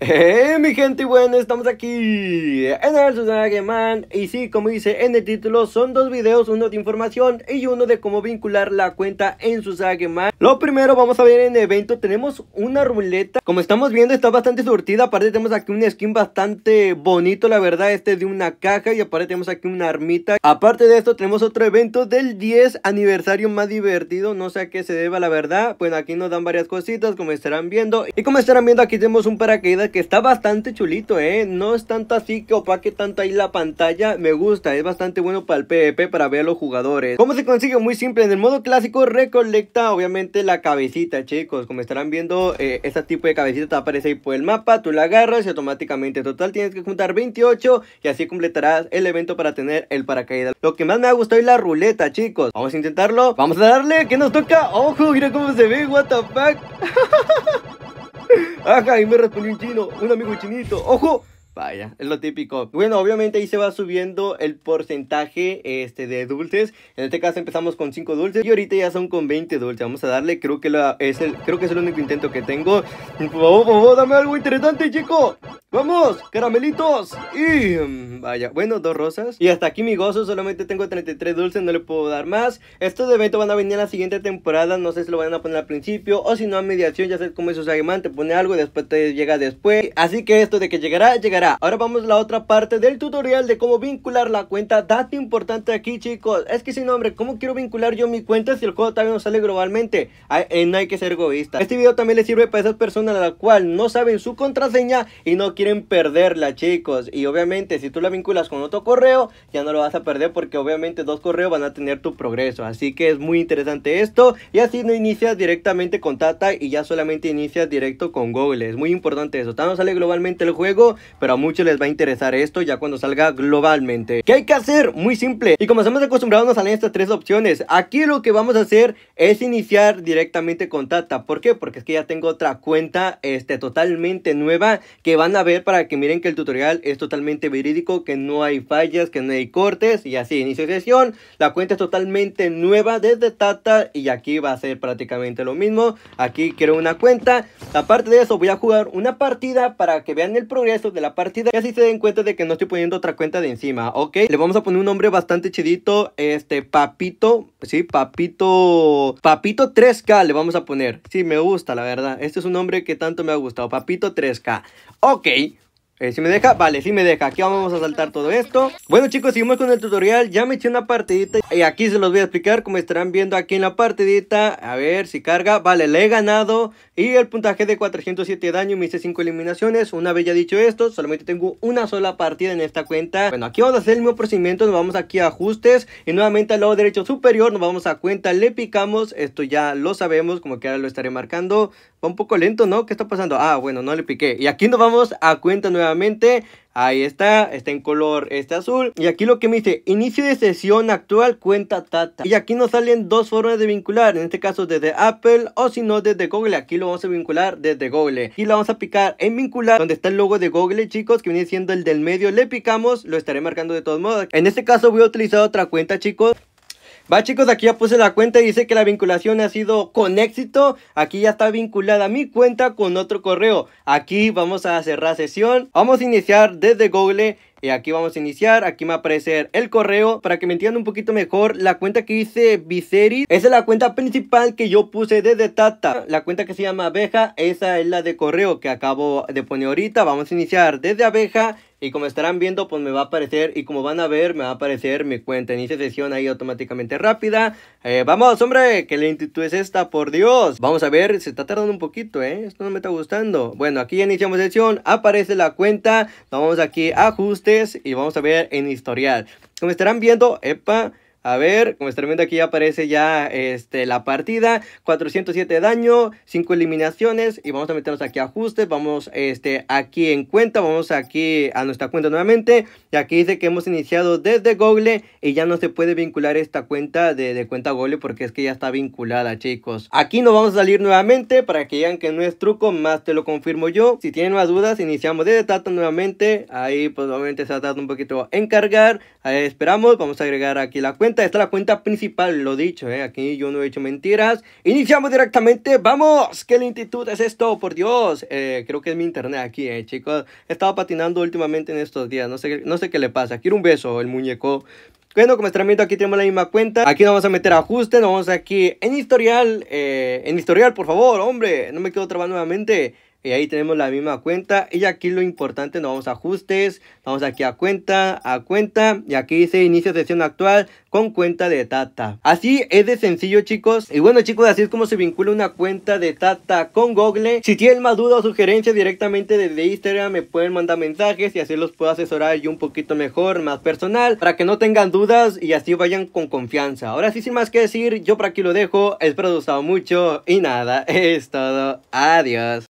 Hey eh, mi gente, y bueno, estamos aquí en el Susageman. Y sí, como dice en el título, son dos videos Uno de información y uno de cómo vincular la cuenta en su Man Lo primero, vamos a ver en el evento Tenemos una ruleta, como estamos viendo Está bastante surtida, aparte tenemos aquí un skin Bastante bonito, la verdad Este de una caja y aparte tenemos aquí una armita Aparte de esto, tenemos otro evento Del 10 aniversario más divertido No sé a qué se deba, la verdad Bueno, aquí nos dan varias cositas, como estarán viendo Y como estarán viendo, aquí tenemos un paracaídas que está bastante chulito, ¿eh? No es tanto así que opaque tanto ahí la pantalla. Me gusta, es bastante bueno para el PvP, para ver a los jugadores. ¿Cómo se consigue? Muy simple. En el modo clásico recolecta obviamente la cabecita, chicos. Como estarán viendo, este tipo de cabecita te aparece ahí por el mapa. Tú la agarras y automáticamente. Total tienes que juntar 28 y así completarás el evento para tener el paracaídas. Lo que más me ha gustado es la ruleta, chicos. Vamos a intentarlo. Vamos a darle. ¿Qué nos toca? ¡Ojo! Mira cómo se ve. What the fuck. Ajá, y me respondió un chino, un amigo chinito. ¡Ojo! Vaya, es lo típico. Bueno, obviamente ahí se va subiendo el porcentaje este, de dulces. En este caso empezamos con 5 dulces y ahorita ya son con 20 dulces. Vamos a darle, creo que, es, el, creo que es el único intento que tengo. Por favor, por favor, dame algo interesante, chico. ¡Vamos! ¡Caramelitos! Y... Mm, vaya, bueno, dos rosas Y hasta aquí mi gozo, solamente tengo 33 dulces, no le puedo dar más Estos eventos van a venir en la siguiente temporada, no sé si lo van a poner al principio O si no a mediación, ya sé cómo es llama te pone algo y después te llega después Así que esto de que llegará, llegará Ahora vamos a la otra parte del tutorial de cómo vincular la cuenta Dato importante aquí chicos, es que si no hombre, ¿cómo quiero vincular yo mi cuenta si el juego todavía no sale globalmente? Eh, no hay que ser egoísta Este video también le sirve para esas personas a las cuales no saben su contraseña y no quieren perderla, chicos. Y obviamente, si tú la vinculas con otro correo, ya no lo vas a perder porque obviamente dos correos van a tener tu progreso. Así que es muy interesante esto. Y así no inicias directamente con Tata y ya solamente inicias directo con Google. Es muy importante eso. tanto no sale globalmente el juego, pero a muchos les va a interesar esto ya cuando salga globalmente. ¿Qué hay que hacer? Muy simple. Y como estamos acostumbrados, nos salen estas tres opciones. Aquí lo que vamos a hacer es iniciar directamente con Tata. ¿Por qué? Porque es que ya tengo otra cuenta este, totalmente nueva que van a para que miren que el tutorial es totalmente verídico, que no hay fallas, que no hay cortes y así, inicio sesión, la cuenta es totalmente nueva desde Tata y aquí va a ser prácticamente lo mismo, aquí quiero una cuenta, aparte de eso voy a jugar una partida para que vean el progreso de la partida y así se den cuenta de que no estoy poniendo otra cuenta de encima, ok, le vamos a poner un nombre bastante chidito, este Papito, sí, Papito, Papito 3K le vamos a poner, si me gusta la verdad, este es un nombre que tanto me ha gustado, Papito 3K, ok, eh, si me deja? Vale, si me deja. Aquí vamos a saltar todo esto. Bueno chicos, seguimos con el tutorial. Ya me eché una partidita y aquí se los voy a explicar como estarán viendo aquí en la partidita. A ver si carga. Vale, le he ganado y el puntaje de 407 daño, me hice 5 eliminaciones. Una vez ya dicho esto, solamente tengo una sola partida en esta cuenta. Bueno, aquí vamos a hacer el mismo procedimiento, nos vamos aquí a ajustes. Y nuevamente al lado derecho superior, nos vamos a cuenta, le picamos. Esto ya lo sabemos, como que ahora lo estaré marcando. Va un poco lento, ¿no? ¿Qué está pasando? Ah, bueno, no le piqué. Y aquí nos vamos a cuenta nuevamente. Ahí está, está en color este azul. Y aquí lo que me dice, inicio de sesión actual cuenta Tata. Y aquí nos salen dos formas de vincular, en este caso desde Apple o si no desde Google. Aquí lo vamos a vincular desde Google. Y la vamos a picar en vincular donde está el logo de Google, chicos, que viene siendo el del medio. Le picamos, lo estaré marcando de todos modos. En este caso voy a utilizar otra cuenta, chicos. Va chicos, aquí ya puse la cuenta y dice que la vinculación ha sido con éxito. Aquí ya está vinculada mi cuenta con otro correo. Aquí vamos a cerrar sesión. Vamos a iniciar desde Google y aquí vamos a iniciar, aquí me va a aparecer el correo Para que me entiendan un poquito mejor La cuenta que hice Viserys Esa es la cuenta principal que yo puse desde Tata La cuenta que se llama Abeja Esa es la de correo que acabo de poner ahorita Vamos a iniciar desde Abeja y como estarán viendo, pues me va a aparecer, y como van a ver, me va a aparecer mi cuenta. Inicia sesión ahí automáticamente rápida. Eh, vamos, hombre, que lentitud es esta, por Dios. Vamos a ver, se está tardando un poquito, ¿eh? Esto no me está gustando. Bueno, aquí ya iniciamos sesión, aparece la cuenta. Vamos aquí, ajuste y vamos a ver en historial. Como estarán viendo, epa, a ver, como están viendo aquí ya aparece ya este, la partida, 407 de daño, 5 eliminaciones y vamos a meternos aquí a ajustes, vamos este, aquí en cuenta, vamos aquí a nuestra cuenta nuevamente y aquí dice que hemos iniciado desde Google y ya no se puede vincular esta cuenta de, cuenta Google porque es que ya está vinculada chicos. Aquí nos vamos a salir nuevamente para que vean que no es truco, más te lo confirmo yo. Si tienen más dudas iniciamos desde Tata nuevamente, ahí pues nuevamente se ha dado un poquito en cargar, ahí esperamos, vamos a agregar aquí la cuenta esta está la cuenta principal, lo dicho, ¿eh? aquí yo no he hecho mentiras. Iniciamos directamente, vamos, qué lentitud es esto, por Dios. Eh, creo que es mi internet aquí, eh, chicos. He estado patinando últimamente en estos días, no sé, no sé qué le pasa. Quiero un beso, el muñeco. Bueno, como están viendo, aquí tenemos la misma cuenta. Aquí nos vamos a meter ajustes, nos vamos aquí en historial, eh, en historial, por favor, hombre, no me quedo trabando nuevamente y ahí tenemos la misma cuenta y aquí lo importante nos vamos a ajustes vamos aquí a cuenta a cuenta y aquí dice inicio sesión actual con cuenta de Tata así es de sencillo chicos y bueno chicos así es como se vincula una cuenta de Tata con Google si tienen más dudas o sugerencias directamente desde Instagram me pueden mandar mensajes y así los puedo asesorar yo un poquito mejor más personal para que no tengan dudas y así vayan con confianza ahora sí sin más que decir yo por aquí lo dejo espero que os gustado mucho y nada es todo adiós